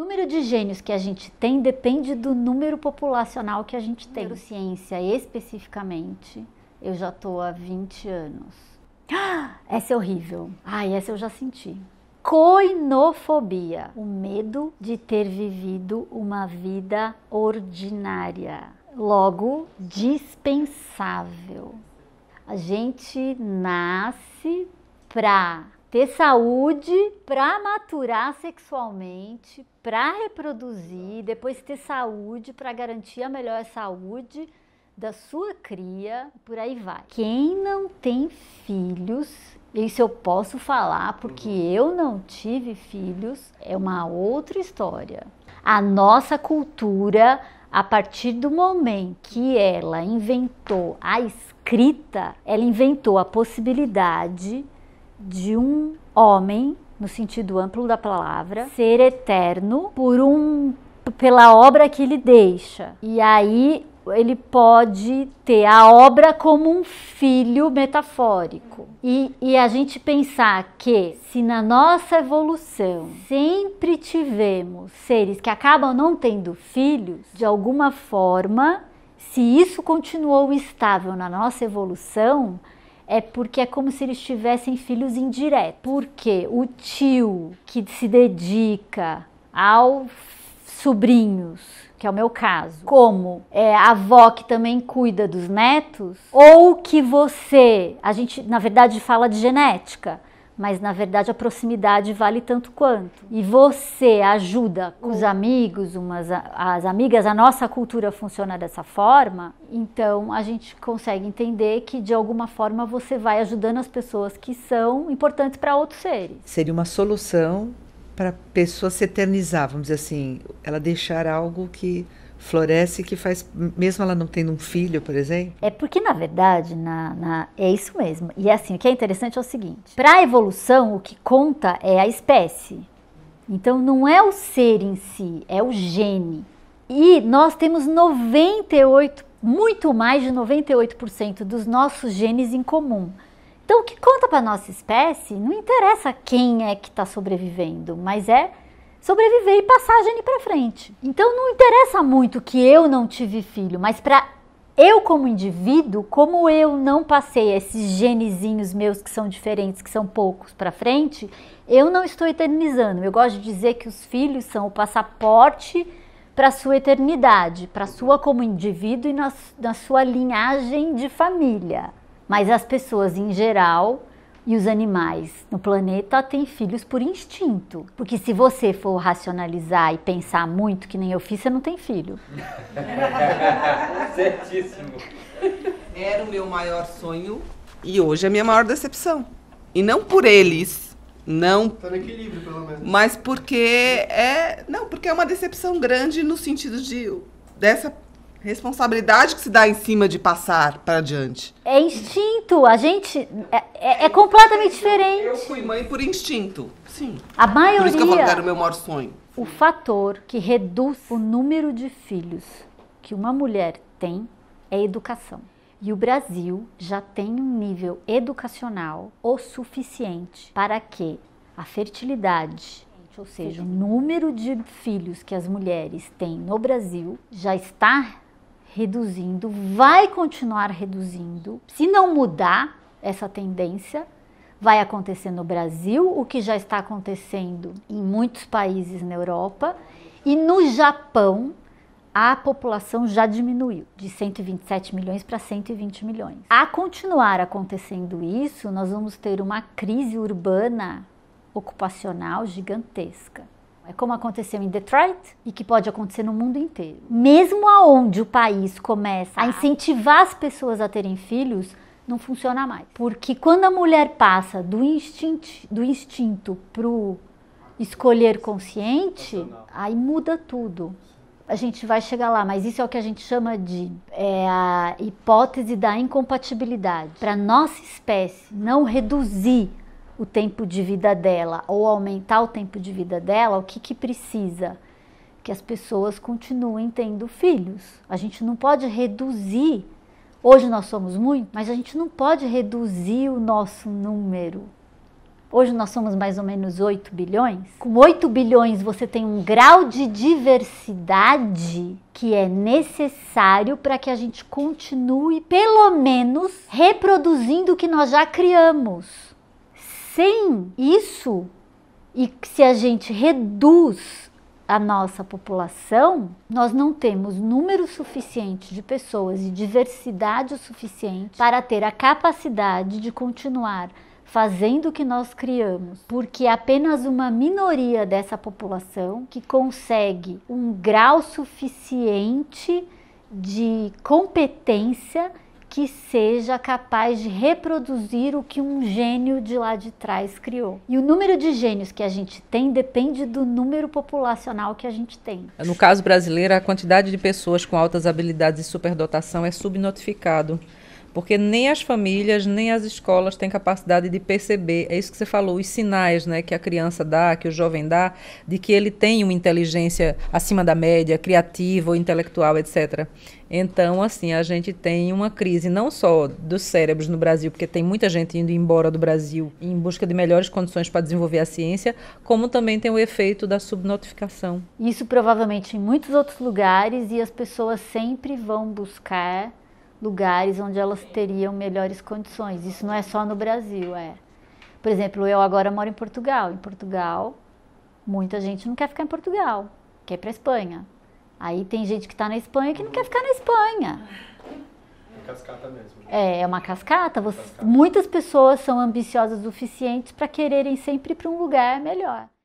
número de gênios que a gente tem depende do número populacional que a gente tem. Neurociência, especificamente, eu já estou há 20 anos. Ah, essa é horrível. Ai, essa eu já senti. Coinofobia, o medo de ter vivido uma vida ordinária, logo dispensável. A gente nasce para ter saúde para maturar sexualmente, para reproduzir, depois ter saúde para garantir a melhor saúde da sua cria, por aí vai. Quem não tem filhos, isso eu posso falar porque eu não tive filhos, é uma outra história. A nossa cultura, a partir do momento que ela inventou a escrita, ela inventou a possibilidade de um homem, no sentido amplo da palavra, ser eterno por um pela obra que ele deixa. E aí ele pode ter a obra como um filho metafórico. E, e, a gente pensar que, se na nossa evolução sempre tivemos seres que acabam não tendo filhos, de alguma forma, se isso continuou estável na nossa evolução, é porque é como se eles tivessem filhos indiretos. Porque o tio que se dedica aos sobrinhos, que é o meu caso, como é, a avó que também cuida dos netos, ou que você, a gente na verdade fala de genética, mas na verdade a proximidade vale tanto quanto. E você ajuda os amigos, umas, as amigas, a nossa cultura funciona dessa forma, então a gente consegue entender que de alguma forma você vai ajudando as pessoas que são importantes para outros seres. Seria uma solução para a pessoa se eternizar, vamos dizer assim, ela deixar algo que floresce que faz, mesmo ela não tendo um filho, por exemplo? É porque, na verdade, na, na é isso mesmo. E assim, o que é interessante é o seguinte: para a evolução, o que conta é a espécie. Então, não é o ser em si, é o gene. E nós temos 98, muito mais de 98% dos nossos genes em comum. Então, o que conta para a nossa espécie não interessa quem é que está sobrevivendo, mas é sobreviver e passar a gene para frente. Então não interessa muito que eu não tive filho, mas para eu como indivíduo, como eu não passei esses genezinhos meus que são diferentes, que são poucos para frente, eu não estou eternizando. Eu gosto de dizer que os filhos são o passaporte para sua eternidade, para sua como indivíduo e na, na sua linhagem de família. Mas as pessoas em geral e os animais no planeta têm filhos por instinto. Porque se você for racionalizar e pensar muito, que nem eu fiz, você não tem filho. Certíssimo. Era o meu maior sonho e hoje é a minha maior decepção. E não por eles, não. Tá no equilíbrio, pelo menos. Mas porque é, não, porque é uma decepção grande no sentido de dessa Responsabilidade que se dá em cima de passar para adiante É instinto. A gente. É, é, é completamente diferente. Eu fui mãe por instinto. Sim. A maioria. Por isso que eu falo que era o meu maior sonho. O fator que reduz o número de filhos que uma mulher tem é educação. E o Brasil já tem um nível educacional o suficiente para que a fertilidade, ou seja, o número de filhos que as mulheres têm no Brasil, já está reduzindo, vai continuar reduzindo. Se não mudar essa tendência, vai acontecer no Brasil, o que já está acontecendo em muitos países na Europa e no Japão. A população já diminuiu de 127 milhões para 120 milhões. A continuar acontecendo isso, nós vamos ter uma crise urbana ocupacional gigantesca. É como aconteceu em Detroit e que pode acontecer no mundo inteiro. Mesmo aonde o país começa a ah. incentivar as pessoas a terem filhos, não funciona mais. Porque quando a mulher passa do instinto, do instinto pro escolher consciente, aí muda tudo. A gente vai chegar lá, mas isso é o que a gente chama de é, a hipótese da incompatibilidade. Para nossa espécie não reduzir o tempo de vida dela ou aumentar o tempo de vida dela, o que, que precisa? Que as pessoas continuem tendo filhos. A gente não pode reduzir. Hoje nós somos muito, mas a gente não pode reduzir o nosso número. Hoje nós somos mais ou menos 8 bilhões. Com 8 bilhões você tem um grau de diversidade que é necessário para que a gente continue, pelo menos, reproduzindo o que nós já criamos. Sem isso, e se a gente reduz a nossa população, nós não temos número suficiente de pessoas e diversidade suficiente para ter a capacidade de continuar fazendo o que nós criamos, porque é apenas uma minoria dessa população que consegue um grau suficiente de competência que seja capaz de reproduzir o que um gênio de lá de trás criou. E o número de gênios que a gente tem depende do número populacional que a gente tem. É, no caso brasileiro, a quantidade de pessoas com altas habilidades e superdotação é subnotificado porque nem as famílias, nem as escolas têm capacidade de perceber, é isso que você falou, os sinais né, que a criança dá, que o jovem dá, de que ele tem uma inteligência acima da média, criativa ou intelectual, etc. Então, assim, a gente tem uma crise não só dos cérebros no Brasil, porque tem muita gente indo embora do Brasil em busca de melhores condições para desenvolver a ciência, como também tem o efeito da subnotificação. Isso provavelmente em muitos outros lugares e as pessoas sempre vão buscar lugares onde elas teriam melhores condições. Isso não é só no Brasil, é. Por exemplo, eu agora moro em Portugal. Em Portugal, muita gente não quer ficar em Portugal, quer ir para Espanha. Aí tem gente que está na Espanha que não quer ficar na Espanha. É cascata mesmo. Né? É, é uma cascata. Você, cascata. Muitas pessoas são ambiciosas o suficiente para quererem sempre para um lugar melhor.